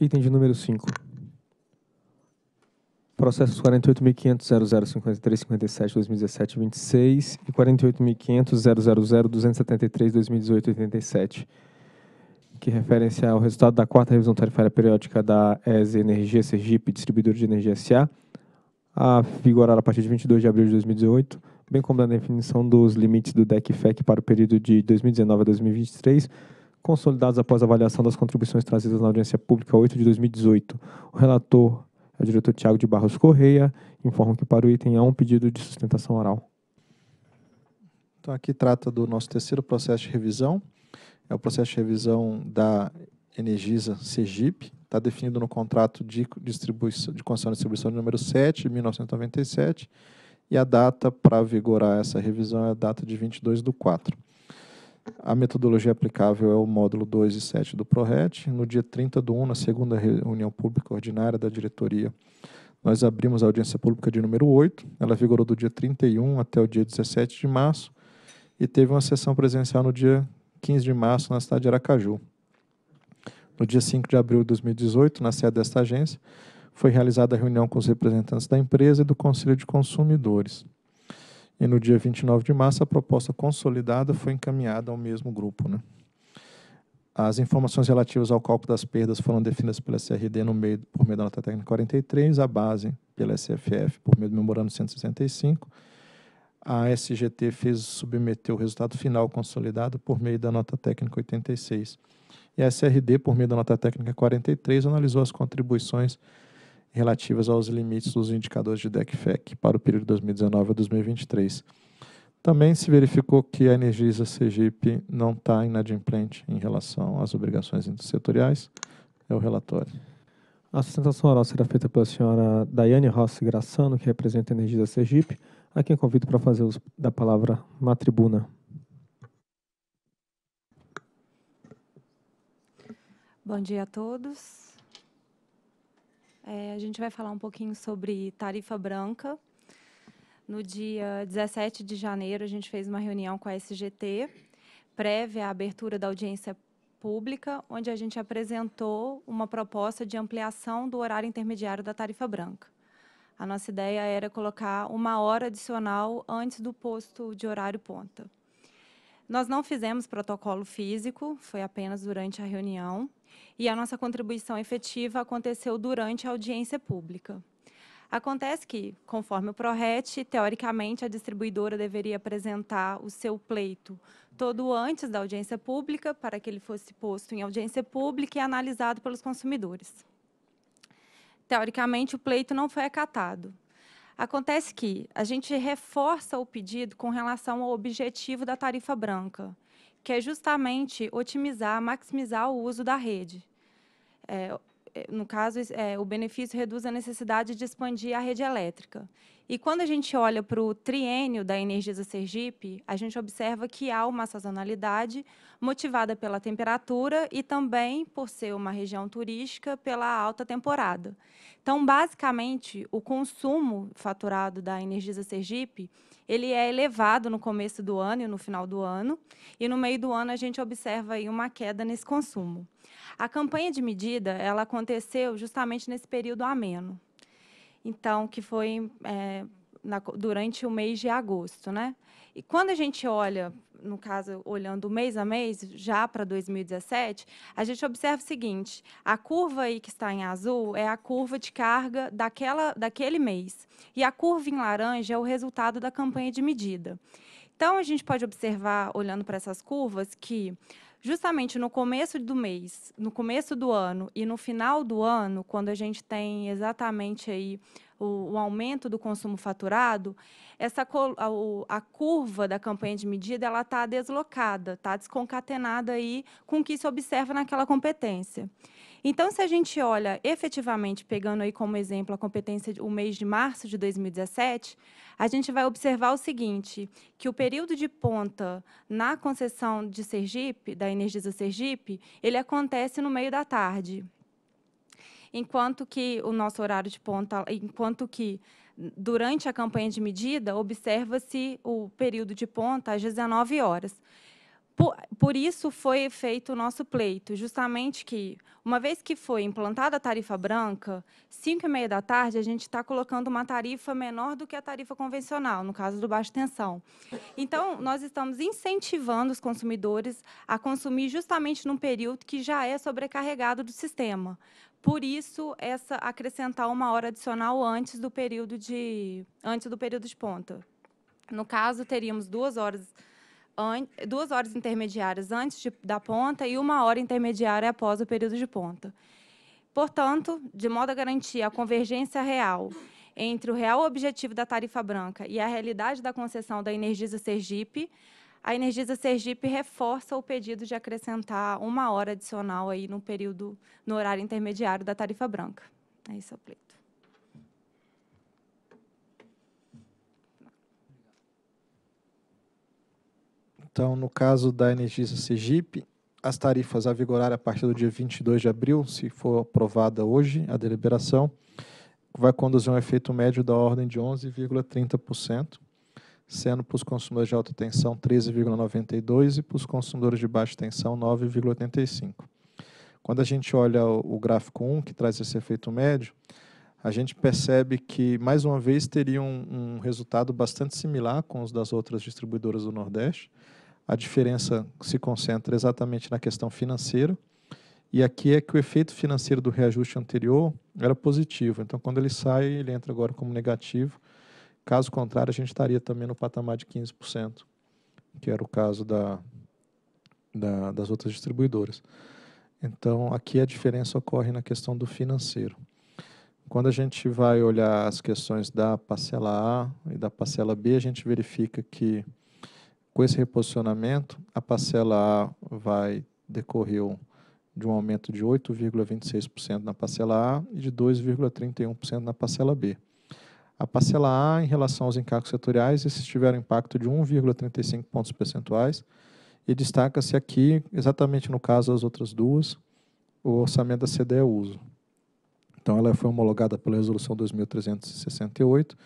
Item de número 5. Processos 48.500.0053.57.2017.26 e 48.500.000.273.2018.87, que referem-se ao resultado da quarta revisão tarifária periódica da ESE Energia Sergipe, distribuidor de energia SA, a vigorar a partir de 22 de abril de 2018, bem como da definição dos limites do DEC-FEC para o período de 2019 a 2023, consolidados após avaliação das contribuições trazidas na audiência pública 8 de 2018. O relator é o diretor Tiago de Barros Correia, informa que para o item há um pedido de sustentação oral. Então aqui trata do nosso terceiro processo de revisão, é o processo de revisão da Energisa Sergipe, está definido no contrato de, distribuição, de concessão de distribuição de número 7, 1997, e a data para vigorar essa revisão é a data de 22 do 4. A metodologia aplicável é o módulo 2 e 7 do ProRet. No dia 30 do 1, na segunda reunião pública ordinária da diretoria, nós abrimos a audiência pública de número 8. Ela vigorou do dia 31 até o dia 17 de março e teve uma sessão presencial no dia 15 de março na cidade de Aracaju. No dia 5 de abril de 2018, na sede desta agência, foi realizada a reunião com os representantes da empresa e do Conselho de Consumidores. E no dia 29 de março, a proposta consolidada foi encaminhada ao mesmo grupo. Né? As informações relativas ao cálculo das perdas foram definidas pela SRD no meio, por meio da nota técnica 43, a base pela SFF por meio do memorando 165. A SGT fez submeter o resultado final consolidado por meio da nota técnica 86. E a SRD, por meio da nota técnica 43, analisou as contribuições relativas aos limites dos indicadores de DECFEC para o período 2019 a 2023. Também se verificou que a Energisa Sergipe não está inadimplente em relação às obrigações intersetoriais. É o relatório. A sustentação oral será feita pela senhora Daiane Rossi Graçano, que representa a Energisa Sergipe, a quem convido para fazer uso da palavra na tribuna. Bom dia a todos. É, a gente vai falar um pouquinho sobre tarifa branca. No dia 17 de janeiro, a gente fez uma reunião com a SGT, prévia à abertura da audiência pública, onde a gente apresentou uma proposta de ampliação do horário intermediário da tarifa branca. A nossa ideia era colocar uma hora adicional antes do posto de horário ponta. Nós não fizemos protocolo físico, foi apenas durante a reunião, e a nossa contribuição efetiva aconteceu durante a audiência pública. Acontece que, conforme o PRORET, teoricamente a distribuidora deveria apresentar o seu pleito todo antes da audiência pública, para que ele fosse posto em audiência pública e analisado pelos consumidores. Teoricamente, o pleito não foi acatado. Acontece que a gente reforça o pedido com relação ao objetivo da tarifa branca, que é justamente otimizar, maximizar o uso da rede. É, é no caso, é, o benefício reduz a necessidade de expandir a rede elétrica. E quando a gente olha para o triênio da Energisa Sergipe, a gente observa que há uma sazonalidade, motivada pela temperatura e também, por ser uma região turística, pela alta temporada. Então, basicamente, o consumo faturado da Energisa Sergipe, ele é elevado no começo do ano e no final do ano, e no meio do ano a gente observa aí uma queda nesse consumo. A campanha de medida, ela aconteceu justamente nesse período ameno. Então, que foi é, na, durante o mês de agosto, né? E quando a gente olha no caso, olhando mês a mês, já para 2017, a gente observa o seguinte, a curva aí que está em azul é a curva de carga daquela, daquele mês, e a curva em laranja é o resultado da campanha de medida. Então, a gente pode observar, olhando para essas curvas, que justamente no começo do mês, no começo do ano e no final do ano, quando a gente tem exatamente aí o, o aumento do consumo faturado, essa a, a curva da campanha de medida ela está deslocada, está desconcatenada aí com o que se observa naquela competência. Então, se a gente olha efetivamente, pegando aí como exemplo a competência o mês de março de 2017, a gente vai observar o seguinte, que o período de ponta na concessão de Sergipe, da Energisa Sergipe, ele acontece no meio da tarde. Enquanto que o nosso horário de ponta, enquanto que durante a campanha de medida, observa-se o período de ponta às 19 horas. Por, por, isso foi feito o nosso pleito, justamente que, uma vez que foi implantada a tarifa branca, 5 e meia da tarde a gente está colocando uma tarifa menor do que a tarifa convencional, no caso do baixo tensão. Então, nós estamos incentivando os consumidores a consumir justamente num período que já é sobrecarregado do sistema. Por isso, essa acrescentar uma hora adicional antes do período de, antes do período de ponta. No caso, teríamos duas horas adicionais duas horas intermediárias antes de, da ponta e uma hora intermediária após o período de ponta. Portanto, de modo a garantir a convergência real entre o real objetivo da tarifa branca e a realidade da concessão da Energisa Sergipe, a Energisa Sergipe reforça o pedido de acrescentar uma hora adicional aí no período, no horário intermediário da tarifa branca. É isso, Pleito. Então, no caso da Energisa Sergipe, as tarifas a vigorar a partir do dia 22 de abril, se for aprovada hoje a deliberação, vai conduzir um efeito médio da ordem de 11,30%, sendo para os consumidores de alta tensão 13,92% e para os consumidores de baixa tensão 9,85%. Quando a gente olha o gráfico 1, que traz esse efeito médio, a gente percebe que, mais uma vez, teria um, um resultado bastante similar com os das outras distribuidoras do Nordeste, a diferença se concentra exatamente na questão financeira. E aqui é que o efeito financeiro do reajuste anterior era positivo. Então, quando ele sai, ele entra agora como negativo. Caso contrário, a gente estaria também no patamar de 15%, que era o caso da, da, das outras distribuidoras. Então, aqui a diferença ocorre na questão do financeiro. Quando a gente vai olhar as questões da parcela A e da parcela B, a gente verifica que com esse reposicionamento, a parcela A vai decorreu de um aumento de 8,26% na parcela A e de 2,31% na parcela B. A parcela A, em relação aos encargos setoriais, esses tiveram impacto de 1,35 pontos percentuais e destaca-se aqui, exatamente no caso das outras duas, o orçamento da CDE uso. Então, ela foi homologada pela Resolução 2368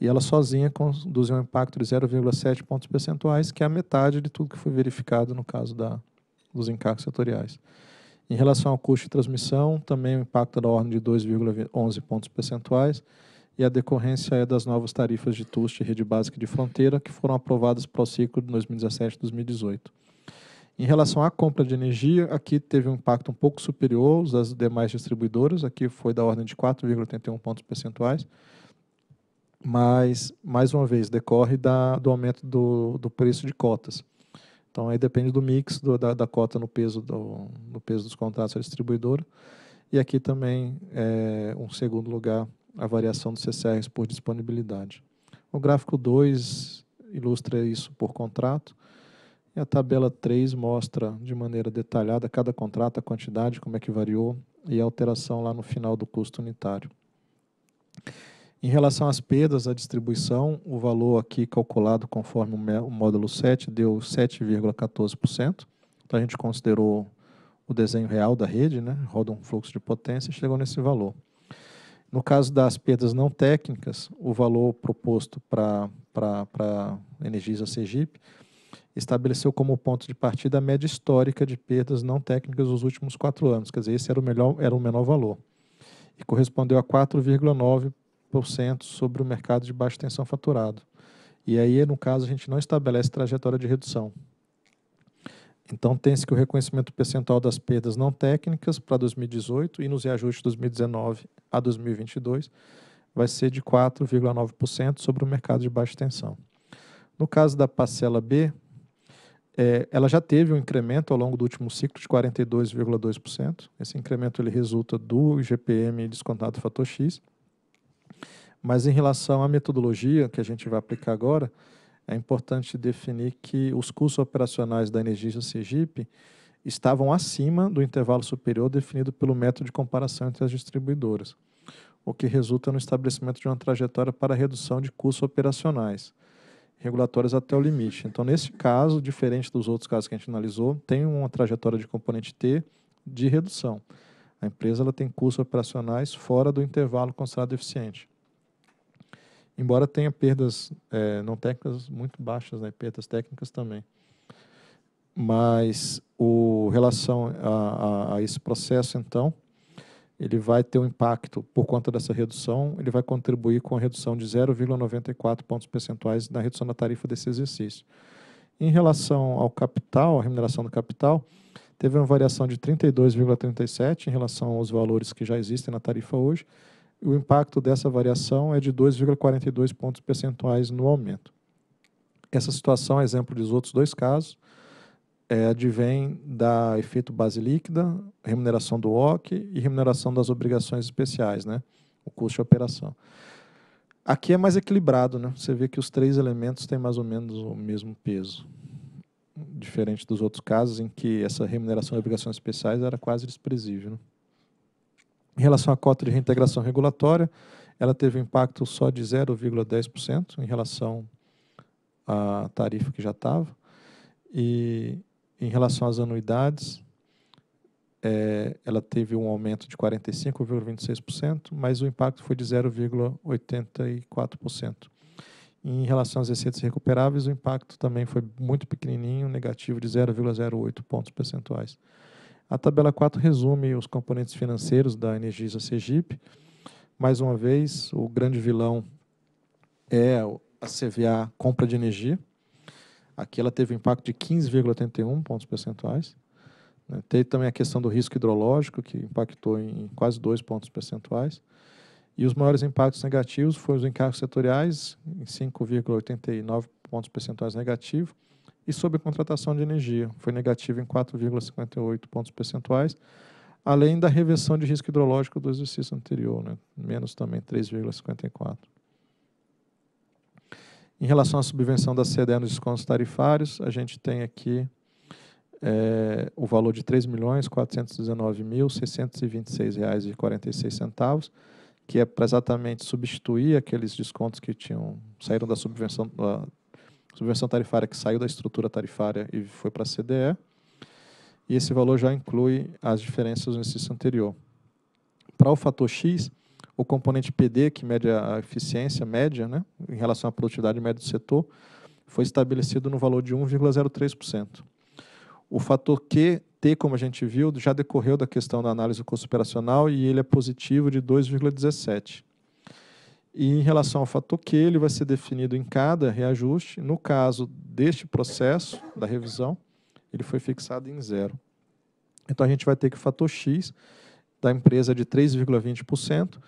e ela sozinha conduziu um impacto de 0,7 pontos percentuais, que é a metade de tudo que foi verificado no caso da, dos encargos setoriais. Em relação ao custo de transmissão, também o impacto é da ordem de 2,11 pontos percentuais, e a decorrência é das novas tarifas de TUST e rede básica de fronteira, que foram aprovadas para o ciclo de 2017 2018. Em relação à compra de energia, aqui teve um impacto um pouco superior às demais distribuidoras, aqui foi da ordem de 4,81 pontos percentuais, mas, mais uma vez, decorre da, do aumento do, do preço de cotas. Então, aí depende do mix do, da, da, cota no peso, do, no peso dos contratos ao distribuidora. E aqui também, é, um segundo lugar, a variação dos CCRs por disponibilidade. O gráfico 2 ilustra isso por contrato. E a tabela 3 mostra de maneira detalhada cada contrato, a quantidade, como é que variou e a alteração lá no final do custo unitário. Em relação às perdas da distribuição, o valor aqui calculado conforme o módulo 7 deu 7,14%. Então a gente considerou o desenho real da rede, né? roda um fluxo de potência e chegou nesse valor. No caso das perdas não técnicas, o valor proposto para Energisa Sergipe estabeleceu como ponto de partida a média histórica de perdas não técnicas dos últimos quatro anos, quer dizer, esse era o, melhor, era o menor valor, e correspondeu a 4,9 4% sobre o mercado de baixa tensão faturado. E aí, no caso, a gente não estabelece trajetória de redução. Então, tem-se que o reconhecimento percentual das perdas não técnicas para 2018 e nos reajustes 2019 a 2022 vai ser de 4,9% sobre o mercado de baixa tensão. No caso da parcela B, é, ela já teve um incremento ao longo do último ciclo de 42,2%. Esse incremento ele resulta do IGPM descontado fator X mas em relação à metodologia que a gente vai aplicar agora, é importante definir que os custos operacionais da Energisa Sergipe estavam acima do intervalo superior definido pelo método de comparação entre as distribuidoras, o que resulta no estabelecimento de uma trajetória para redução de custos operacionais regulatórios até o limite. Então, nesse caso, diferente dos outros casos que a gente analisou, tem uma trajetória de componente T de redução. A empresa ela tem custos operacionais fora do intervalo considerado eficiente. Embora tenha perdas é, não técnicas muito baixas, né, perdas técnicas também. Mas o relação a, a, a esse processo, então, ele vai ter um impacto por conta dessa redução, ele vai contribuir com a redução de 0,94 pontos percentuais na redução da tarifa desse exercício. Em relação ao capital, a remuneração do capital, teve uma variação de 32,37 em relação aos valores que já existem na tarifa hoje. O impacto dessa variação é de 2,42 pontos percentuais no aumento. Essa situação, exemplo dos outros dois casos, é, advém da efeito base líquida, remuneração do OC e remuneração das obrigações especiais, né? o custo de operação. Aqui é mais equilibrado, né? Você vê que os três elementos têm mais ou menos o mesmo peso diferente dos outros casos em que essa remuneração de obrigações especiais era quase desprezível. Né? Em relação à cota de reintegração regulatória, ela teve um impacto só de 0,10% em relação à tarifa que já estava. E em relação às anuidades, é, ela teve um aumento de 45,26%, mas o impacto foi de 0,84% em relação às receitas recuperáveis, o impacto também foi muito pequenininho, negativo de 0,08 pontos percentuais. A tabela 4 resume os componentes financeiros da Energisa Sergipe. Mais uma vez, o grande vilão é a CVA compra de energia. Aqui ela teve um impacto de 15,81 pontos percentuais. Né. Teve também a questão do risco hidrológico, que impactou em quase 2 pontos percentuais. E os maiores impactos negativos foram os encargos setoriais, em 5,89 pontos percentuais negativo, e sobre contratação de energia, foi negativo em 4,58 pontos percentuais, além da reversão de risco hidrológico do exercício anterior, né, menos também 3,54. Em relação à subvenção da CDE nos descontos tarifários, a gente tem aqui é, o valor de R$ 3.419.626,46, que é para exatamente substituir aqueles descontos que tinham saíram da subvenção, da subvenção tarifária que saiu da estrutura tarifária e foi para a CDE. E esse valor já inclui as diferenças no exercício anterior. Para o fator X, o componente PD, que mede a eficiência média, né, em relação à produtividade média do setor, foi estabelecido no valor de 1,03%. O fator Q, T, como a gente viu, já decorreu da questão da análise do custo operacional e ele é positivo de 2,17. E em relação ao fator Q, ele vai ser definido em cada reajuste. No caso deste processo da revisão, ele foi fixado em zero. Então a gente vai ter que o fator X da empresa de 3,20%,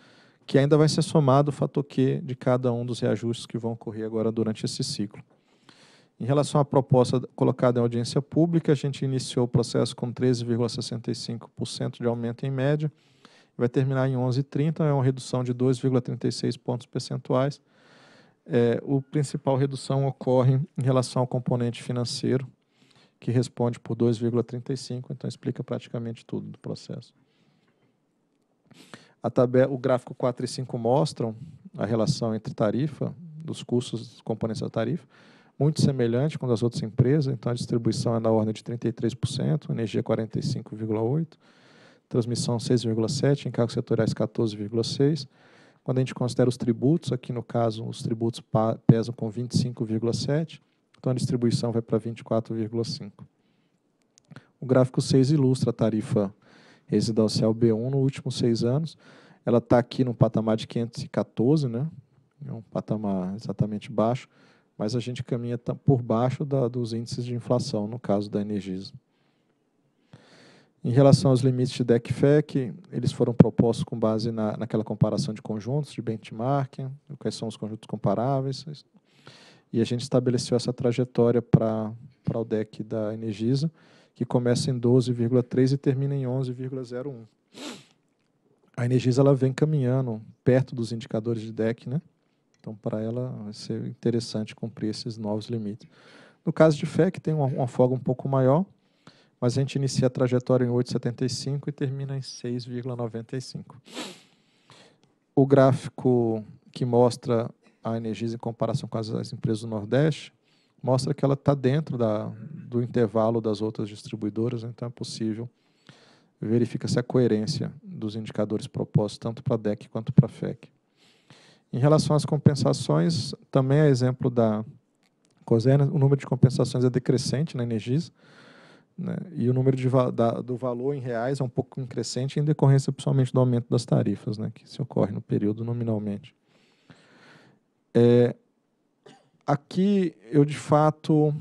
que ainda vai ser somado o fator Q de cada um dos reajustes que vão ocorrer agora durante esse ciclo. Em relação à proposta colocada em audiência pública, a gente iniciou o processo com 13,65% de aumento em média, vai terminar em 11,30, é uma redução de 2,36 pontos percentuais. É, o principal redução ocorre em relação ao componente financeiro, que responde por 2,35, então explica praticamente tudo do processo. A tabela, o gráfico 4 e 5 mostram a relação entre tarifa, dos custos dos componentes da tarifa, muito semelhante com as outras empresas, então a distribuição é na ordem de 33%, energia 45,8%, transmissão 6,7%, encargos setoriais 14,6%. Quando a gente considera os tributos, aqui no caso os tributos pesam com 25,7%, então a distribuição vai para 24,5%. O gráfico 6 ilustra a tarifa residencial B1 no último seis anos. Ela está aqui no patamar de 514, né? É um patamar exatamente baixo, mas a gente caminha por baixo da, dos índices de inflação, no caso da Energisa. Em relação aos limites de DECFEC, eles foram propostos com base na, naquela comparação de conjuntos, de benchmarking, quais são os conjuntos comparáveis, e a gente estabeleceu essa trajetória para o DEC da Energisa, que começa em 12,3 e termina em 11,01. A Energisa ela vem caminhando perto dos indicadores de DEC, né? Então, para ela, vai ser interessante cumprir esses novos limites. No caso de FEC tem uma, uma folga um pouco maior, mas a gente inicia a trajetória em 8,75 e termina em 6,95. O gráfico que mostra a energia em comparação com as, as empresas do Nordeste mostra que ela está dentro da, do intervalo das outras distribuidoras, né? então é possível verificar se a coerência dos indicadores propostos tanto para a DEC quanto para a FEC. Em relação às compensações, também é exemplo da COSERN, o número de compensações é decrescente na né, Energis né, e o número de, da, do valor em reais é um pouco crescente em decorrência principalmente do aumento das tarifas, né, que se ocorre no período nominalmente. É, aqui eu de fato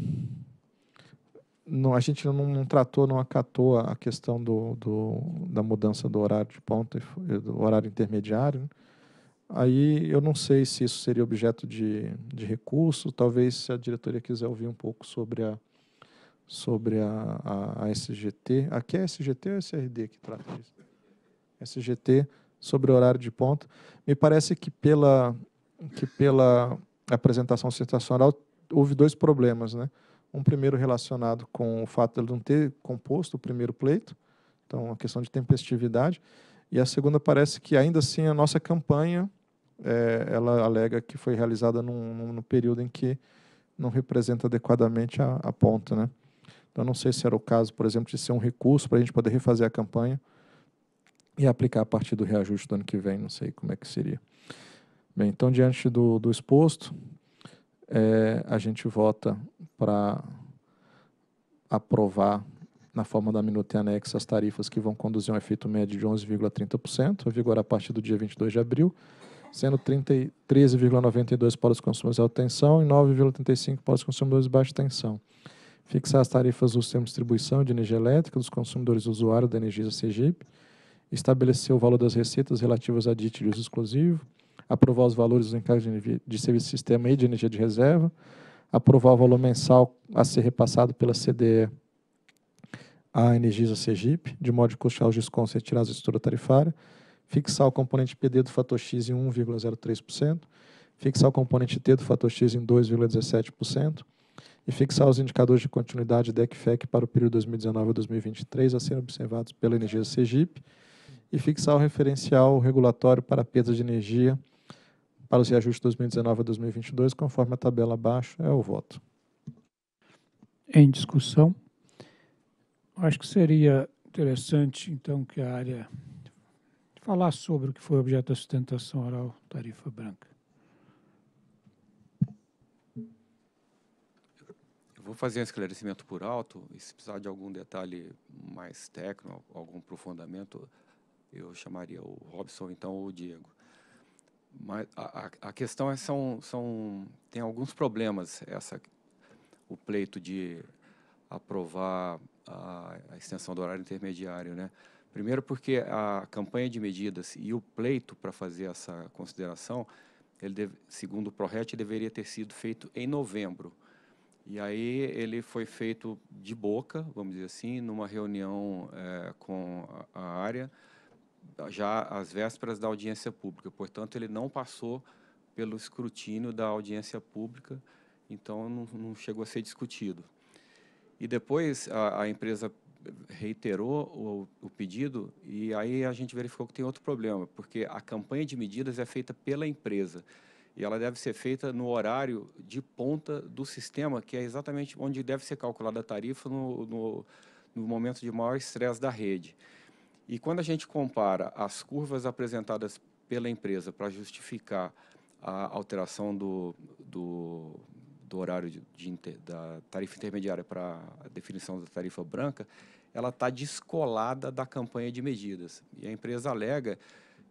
não, a gente não, não, tratou, não acatou a questão do, do, da mudança do horário de ponta, do horário intermediário. Né? Aí eu não sei se isso seria objeto de, de recurso, talvez se a diretoria quiser ouvir um pouco sobre a, sobre a, a, a SGT. Aqui é SGT ou é SRD que trata disso? SGT sobre horário de ponta. Me parece que pela, que pela apresentação sensacional houve dois problemas, né? Um primeiro relacionado com o fato de ele não ter composto o primeiro pleito, então a questão de tempestividade, e a segunda parece que ainda assim a nossa campanha, é, ela alega que foi realizada num, num, período em que não representa adequadamente a, a ponta, né? Então não sei se era o caso, por exemplo, de ser um recurso para a gente poder refazer a campanha e aplicar a partir do reajuste do ano que vem, não sei como é que seria. Bem, então diante do, do exposto, é, a gente vota para aprovar na forma da minuta e anexa, as tarifas que vão conduzir um efeito médio de 11,30%, a vigor a partir do dia 22 de abril, sendo 13,92 para os consumidores de alta tensão e 9,35 para os consumidores de baixa tensão. Fixar as tarifas do sistema de distribuição de energia elétrica dos consumidores usuários da energia Sergipe, estabelecer o valor das receitas relativas a DIT de uso exclusivo, aprovar os valores dos encargos de, de serviço de sistema e de energia de reserva, aprovar o valor mensal a ser repassado pela CDE a Energisa Sergipe, de modo de custear os descontos retirados é da estrutura tarifária, fixar o componente PD do fator X em 1,03%, fixar o componente T do fator X em 2,17% e fixar os indicadores de continuidade DECFEC para o período 2019 a 2023 a serem observados pela Energisa Sergipe e fixar o referencial regulatório para a perda de energia para os reajustes 2019 a 2022, conforme a tabela abaixo, é o voto. Em discussão. Acho que seria interessante, então, que a área falar sobre o que foi objeto da sustentação oral tarifa branca. Eu vou fazer um esclarecimento por alto, e se precisar de algum detalhe mais técnico, algum aprofundamento, eu chamaria o Robson, então, ou o Diego. Mas a, a questão é, são, são, tem alguns problemas, essa, o pleito de aprovar a, a extensão do horário intermediário, né? Primeiro porque a campanha de medidas e o pleito para fazer essa consideração, ele deve, segundo o ProRet, deveria ter sido feito em novembro. E aí ele foi feito de boca, vamos dizer assim, numa reunião é, com a, a área, já às vésperas da audiência pública. Portanto, ele não passou pelo escrutínio da audiência pública, então não, não chegou a ser discutido. E depois a, a empresa reiterou o, o, pedido e aí a gente verificou que tem outro problema, porque a campanha de medidas é feita pela empresa e ela deve ser feita no horário de ponta do sistema, que é exatamente onde deve ser calculada a tarifa no, no, no momento de maior estresse da rede. E quando a gente compara as curvas apresentadas pela empresa para justificar a alteração do, do, do horário de, de, da tarifa intermediária para a definição da tarifa branca, ela está descolada da campanha de medidas. E a empresa alega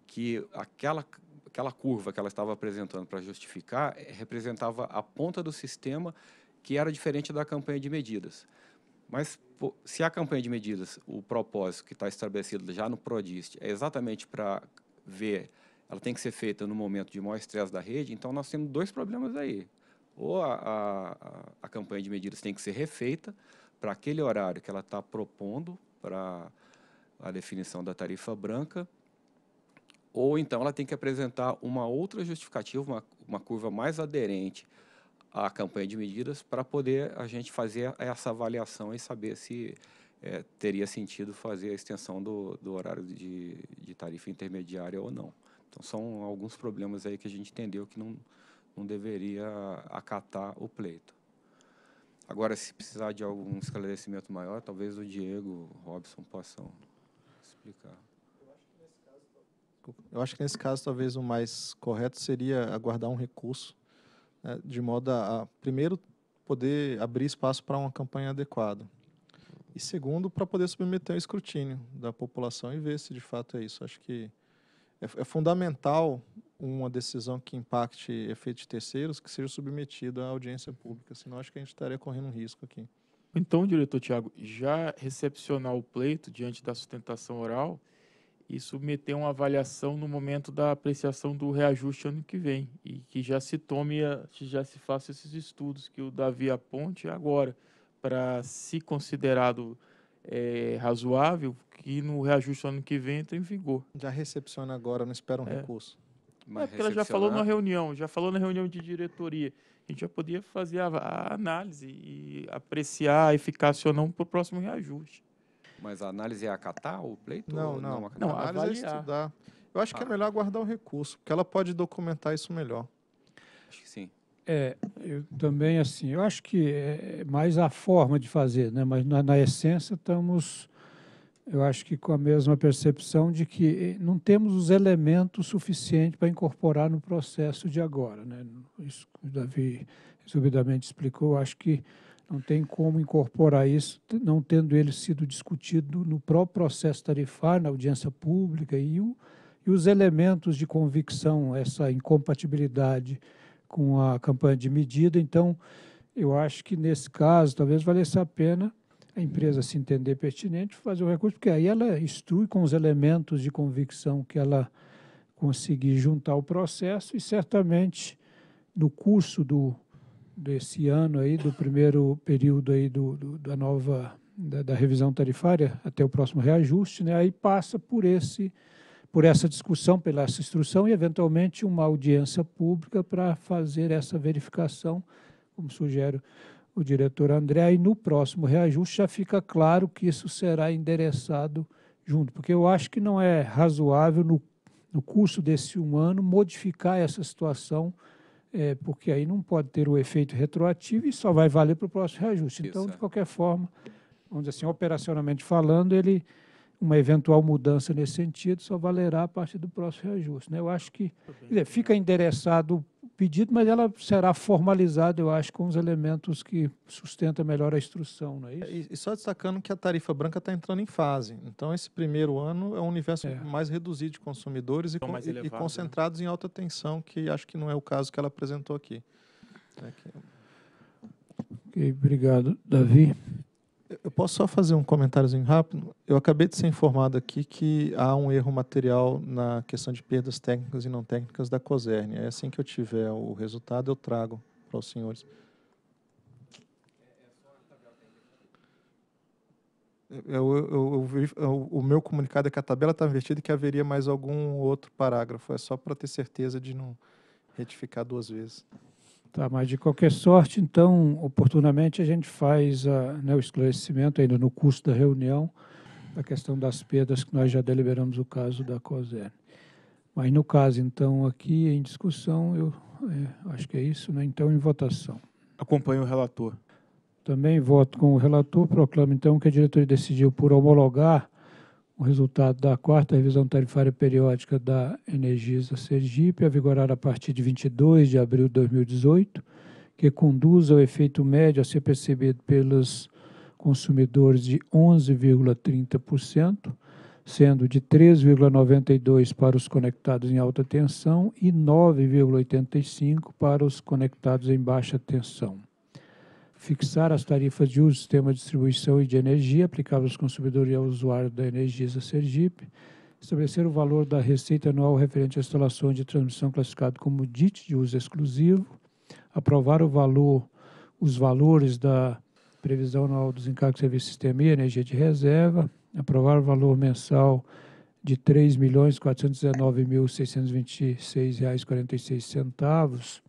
que aquela, aquela curva que ela estava apresentando para justificar eh, representava a ponta do sistema que era diferente da campanha de medidas. Mas se a campanha de medidas, o propósito que está estabelecido já no PRODIST é exatamente para ver, ela tem que ser feita no momento de maior estresse da rede, então nós temos dois problemas aí ou a, a, a campanha de medidas tem que ser refeita para aquele horário que ela está propondo para a definição da tarifa branca, ou então ela tem que apresentar uma outra justificativa, uma, uma curva mais aderente à campanha de medidas para poder a gente fazer essa avaliação e saber se é, teria sentido fazer a extensão do, do horário de, de tarifa intermediária ou não. Então, são alguns problemas aí que a gente entendeu que não, não deveria acatar o pleito. Agora, se precisar de algum esclarecimento maior, talvez o Diego Robson possam explicar. Eu acho que nesse caso, talvez o mais correto seria aguardar um recurso, né, de modo a, a, primeiro, poder abrir espaço para uma campanha adequada. E segundo, para poder submeter ao escrutínio da população e ver se de fato é isso. Acho que é, é fundamental uma decisão que impacte efeitos terceiros que seja submetida à audiência pública, senão acho que a gente estaria correndo um risco aqui. Então, diretor Tiago, já recepcionar o pleito diante da sustentação oral e submeter uma avaliação no momento da apreciação do reajuste ano que vem e que já se tome, já se faça esses estudos que o Davi aponte agora para se considerado é, razoável que no reajuste ano que vem entre em vigor. Já recepciona agora, não espera um é. recurso. Uma é, porque ela já falou na reunião, já falou na reunião de diretoria. A gente já podia fazer a, a análise e apreciar a eficácia ou não para o próximo reajuste. Mas a análise é acatar o pleito? Não, não. Não, não a análise é avaliar. é estudar. Eu acho ah. que é ah. melhor guardar o recurso, porque ela pode documentar isso melhor. Acho que sim. É, eu também assim, eu acho que é, é mais a forma de fazer, né? mas na, na essência estamos eu acho que com a mesma percepção de que eh, não temos os elementos suficientes para incorporar no processo de agora. Né? Isso que o Davi resumidamente explicou, acho que não tem como incorporar isso, não tendo ele sido discutido no próprio processo tarifário, na audiência pública e, o, e os elementos de convicção, essa incompatibilidade com a campanha de medida. Então, eu acho que nesse caso, talvez valesse a pena a empresa se entender pertinente, fazer o recurso, porque aí ela instrui com os elementos de convicção que ela conseguir juntar ao processo e certamente no curso do, desse ano aí, do primeiro período aí do, do da nova, da, da, revisão tarifária até o próximo reajuste, né, aí passa por esse por essa discussão, pela essa instrução e, eventualmente, uma audiência pública para fazer essa verificação, como sugere o diretor André, e no próximo reajuste já fica claro que isso será endereçado junto, porque eu acho que não é razoável no, no curso desse um ano modificar essa situação, é, porque aí não pode ter o efeito retroativo e só vai valer para o próximo reajuste. Então, de qualquer forma, vamos dizer assim, operacionalmente falando, ele uma eventual mudança nesse sentido só valerá a partir do próximo reajuste. Né? Eu acho que tá dizer, fica endereçado pedido, mas ela será formalizada, eu acho, com os elementos que sustentam melhor a instrução, não é isso? É, e, e só destacando que a tarifa branca está entrando em fase. Então, esse primeiro ano é um universo é. mais reduzido de consumidores e, elevado, e né? concentrados né? em alta tensão, que acho que não é o caso que ela apresentou aqui. É que... Ok, obrigado, Davi. Posso só fazer um comentáriozinho rápido? Eu acabei de ser informado aqui que há um erro material na questão de perdas técnicas e não técnicas da COSERN. É assim que eu tiver o resultado, eu trago para os senhores. É, eu, eu, eu, o meu comunicado é que a tabela está invertida e que haveria mais algum outro parágrafo. É só para ter certeza de não retificar duas vezes. Tá, mas, de qualquer sorte, então, oportunamente, a gente faz a, ah, né, o esclarecimento ainda no curso da reunião da questão das perdas, que nós já deliberamos o caso da COSEN. Mas, no caso, então, aqui em discussão, eu é, acho que é isso, né? então, em votação. Acompanho o relator. Também voto com o relator, proclamo, então, que a diretoria decidiu por homologar o resultado da quarta revisão tarifária periódica da Energisa Sergipe, a vigorar a partir de 22 de abril de 2018, que conduz ao efeito médio a ser percebido pelos consumidores de 11,30%, sendo de 3,92 para os conectados em alta tensão e 9,85 para os conectados em baixa tensão fixar as tarifas de uso, sistema de distribuição e de energia aplicáveis aos consumidores e ao usuário da Energisa Sergipe, estabelecer o valor da receita anual referente à instalação de transmissão classificado como DIT de uso exclusivo, aprovar o valor, os valores da previsão anual dos encargos de serviço sistema e energia de reserva, aprovar o valor mensal de R$ 3.419.626,46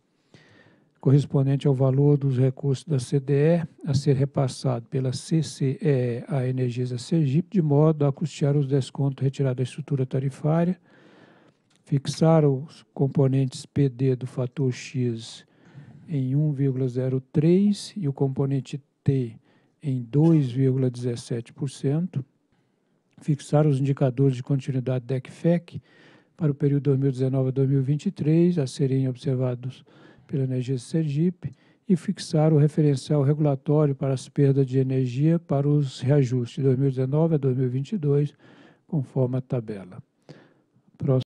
correspondente ao valor dos recursos da CDE a ser repassado pela CCE à Energisa Sergipe, de modo a custear os descontos retirados da estrutura tarifária, fixar os componentes PD do fator X em 1,03 e o componente T em 2,17%, fixar os indicadores de continuidade DECFEC para o período 2019 a 2023 a serem observados pela Energia Sergipe e fixar o referencial regulatório para as perdas de energia para os reajustes de 2019 a 2022, conforme a tabela. Próximo